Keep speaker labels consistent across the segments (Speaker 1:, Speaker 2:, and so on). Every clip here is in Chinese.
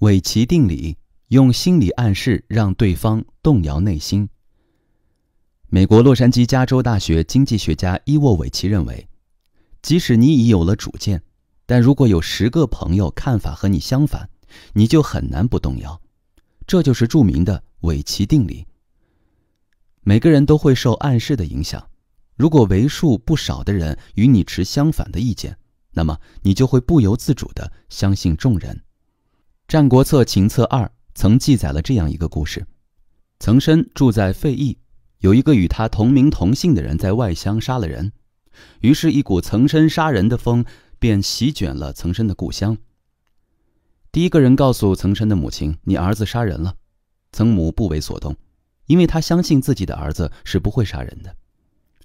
Speaker 1: 韦奇定理用心理暗示让对方动摇内心。美国洛杉矶加州大学经济学家伊沃·韦奇认为，即使你已有了主见，但如果有十个朋友看法和你相反，你就很难不动摇。这就是著名的韦奇定理。每个人都会受暗示的影响，如果为数不少的人与你持相反的意见，那么你就会不由自主的相信众人。《战国策·秦策二》曾记载了这样一个故事：曾参住在费邑，有一个与他同名同姓的人在外乡杀了人，于是，一股曾参杀人的风便席卷了曾参的故乡。第一个人告诉曾参的母亲：“你儿子杀人了。”曾母不为所动，因为他相信自己的儿子是不会杀人的。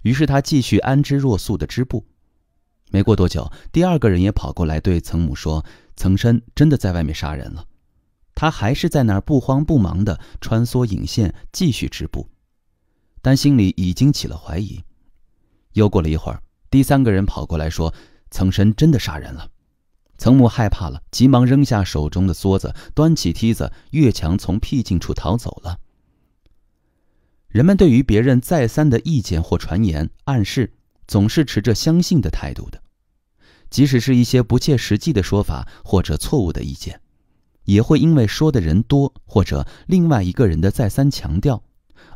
Speaker 1: 于是，他继续安之若素的织布。没过多久，第二个人也跑过来对曾母说。曾深真的在外面杀人了，他还是在那儿不慌不忙的穿梭引线，继续织布，但心里已经起了怀疑。又过了一会儿，第三个人跑过来说：“曾深真的杀人了。”曾母害怕了，急忙扔下手中的梭子，端起梯子越墙，从僻静处逃走了。人们对于别人再三的意见或传言、暗示，总是持着相信的态度的。即使是一些不切实际的说法或者错误的意见，也会因为说的人多或者另外一个人的再三强调，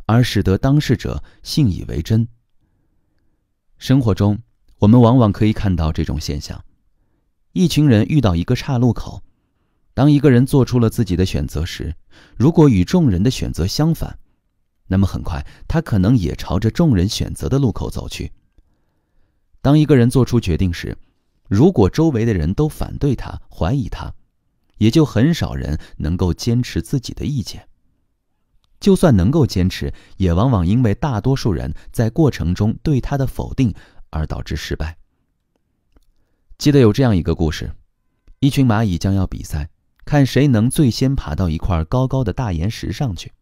Speaker 1: 而使得当事者信以为真。生活中，我们往往可以看到这种现象：一群人遇到一个岔路口，当一个人做出了自己的选择时，如果与众人的选择相反，那么很快他可能也朝着众人选择的路口走去。当一个人做出决定时，如果周围的人都反对他、怀疑他，也就很少人能够坚持自己的意见。就算能够坚持，也往往因为大多数人在过程中对他的否定而导致失败。记得有这样一个故事：一群蚂蚁将要比赛，看谁能最先爬到一块高高的大岩石上去。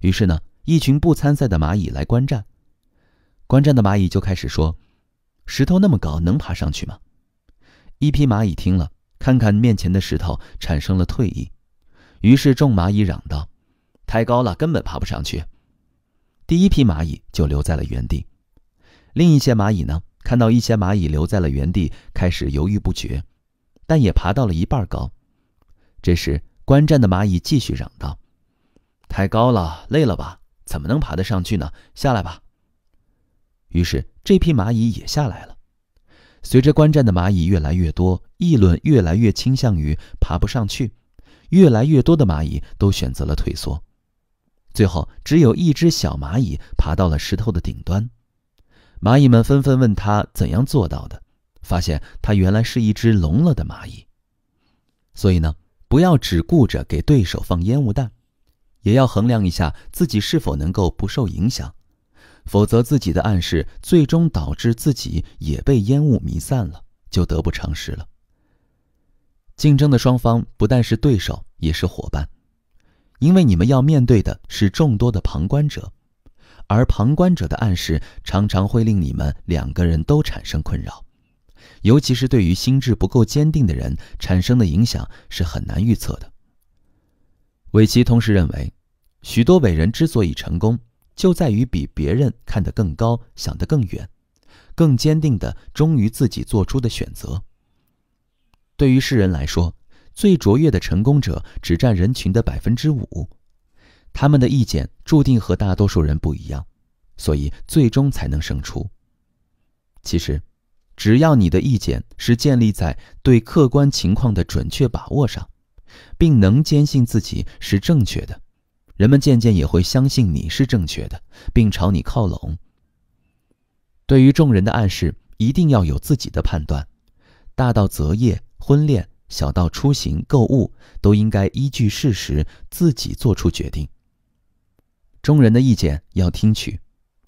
Speaker 1: 于是呢，一群不参赛的蚂蚁来观战。观战的蚂蚁就开始说。石头那么高，能爬上去吗？一匹蚂蚁听了，看看面前的石头，产生了退意。于是众蚂蚁嚷道：“太高了，根本爬不上去。”第一批蚂蚁就留在了原地。另一些蚂蚁呢，看到一些蚂蚁留在了原地，开始犹豫不决，但也爬到了一半高。这时，观战的蚂蚁继续嚷道：“太高了，累了吧？怎么能爬得上去呢？下来吧。”于是。这批蚂蚁也下来了。随着观战的蚂蚁越来越多，议论越来越倾向于爬不上去，越来越多的蚂蚁都选择了退缩。最后，只有一只小蚂蚁爬到了石头的顶端。蚂蚁们纷纷问他怎样做到的，发现他原来是一只聋了的蚂蚁。所以呢，不要只顾着给对手放烟雾弹，也要衡量一下自己是否能够不受影响。否则，自己的暗示最终导致自己也被烟雾弥散了，就得不偿失了。竞争的双方不但是对手，也是伙伴，因为你们要面对的是众多的旁观者，而旁观者的暗示常常会令你们两个人都产生困扰，尤其是对于心智不够坚定的人，产生的影响是很难预测的。韦奇同时认为，许多伟人之所以成功。就在于比别人看得更高、想得更远、更坚定的忠于自己做出的选择。对于世人来说，最卓越的成功者只占人群的百分之五，他们的意见注定和大多数人不一样，所以最终才能胜出。其实，只要你的意见是建立在对客观情况的准确把握上，并能坚信自己是正确的。人们渐渐也会相信你是正确的，并朝你靠拢。对于众人的暗示，一定要有自己的判断。大到择业、婚恋，小到出行、购物，都应该依据事实自己做出决定。众人的意见要听取，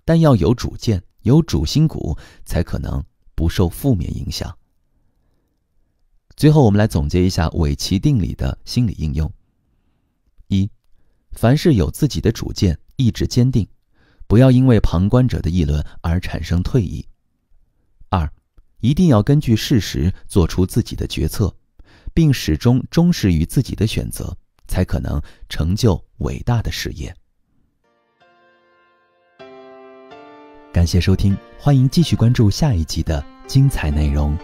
Speaker 1: 但要有主见，有主心骨，才可能不受负面影响。最后，我们来总结一下韦奇定理的心理应用。凡事有自己的主见，意志坚定，不要因为旁观者的议论而产生退意。二，一定要根据事实做出自己的决策，并始终忠实于自己的选择，才可能成就伟大的事业。感谢收听，欢迎继续关注下一集的精彩内容。